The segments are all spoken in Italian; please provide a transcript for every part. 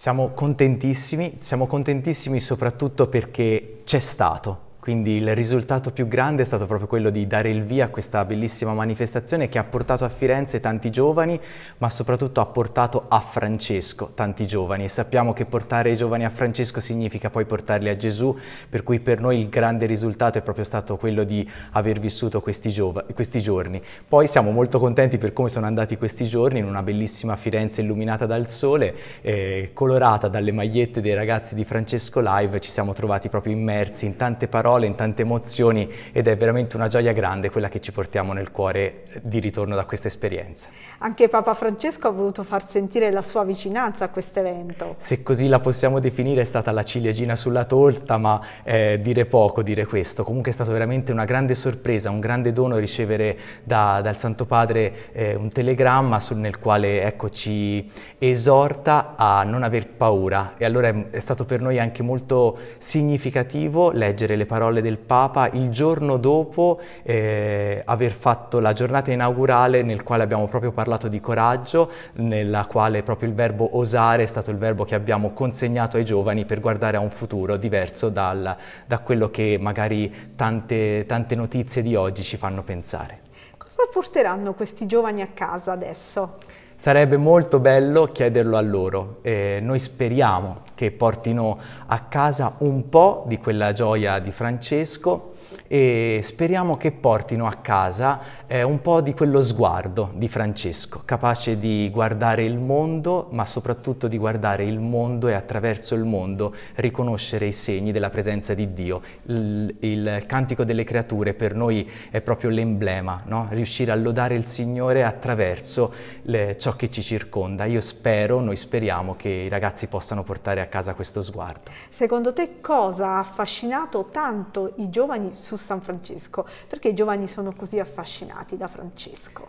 Siamo contentissimi, siamo contentissimi soprattutto perché c'è stato, quindi il risultato più grande è stato proprio quello di dare il via a questa bellissima manifestazione che ha portato a Firenze tanti giovani, ma soprattutto ha portato a Francesco tanti giovani. E sappiamo che portare i giovani a Francesco significa poi portarli a Gesù, per cui per noi il grande risultato è proprio stato quello di aver vissuto questi, questi giorni. Poi siamo molto contenti per come sono andati questi giorni in una bellissima Firenze illuminata dal sole, eh, colorata dalle magliette dei ragazzi di Francesco Live. Ci siamo trovati proprio immersi in tante parole parole, in tante emozioni ed è veramente una gioia grande quella che ci portiamo nel cuore di ritorno da questa esperienza. Anche Papa Francesco ha voluto far sentire la sua vicinanza a questo evento. Se così la possiamo definire è stata la ciliegina sulla torta, ma eh, dire poco, dire questo. Comunque è stata veramente una grande sorpresa, un grande dono ricevere da, dal Santo Padre eh, un telegramma sul, nel quale ecco, ci esorta a non aver paura. E allora è, è stato per noi anche molto significativo leggere le parole parole del Papa il giorno dopo eh, aver fatto la giornata inaugurale nel quale abbiamo proprio parlato di coraggio, nella quale proprio il verbo osare è stato il verbo che abbiamo consegnato ai giovani per guardare a un futuro diverso dal, da quello che magari tante, tante notizie di oggi ci fanno pensare. Cosa porteranno questi giovani a casa adesso? Sarebbe molto bello chiederlo a loro. Eh, noi speriamo che portino a casa un po' di quella gioia di Francesco e speriamo che portino a casa eh, un po' di quello sguardo di Francesco, capace di guardare il mondo, ma soprattutto di guardare il mondo e attraverso il mondo riconoscere i segni della presenza di Dio. Il, il cantico delle creature per noi è proprio l'emblema, no? riuscire a lodare il Signore attraverso le, ciò che ci circonda. Io spero, noi speriamo che i ragazzi possano portare a casa questo sguardo. Secondo te cosa ha affascinato tanto i giovani Giovanni su San Francesco? Perché i giovani sono così affascinati da Francesco?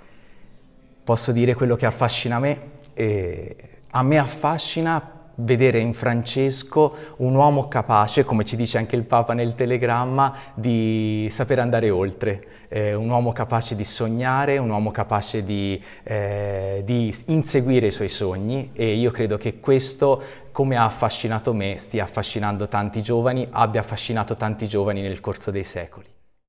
Posso dire quello che affascina me? Eh, a me affascina vedere in Francesco un uomo capace, come ci dice anche il Papa nel telegramma, di saper andare oltre, eh, un uomo capace di sognare, un uomo capace di, eh, di inseguire i suoi sogni e io credo che questo, come ha affascinato me, stia affascinando tanti giovani, abbia affascinato tanti giovani nel corso dei secoli.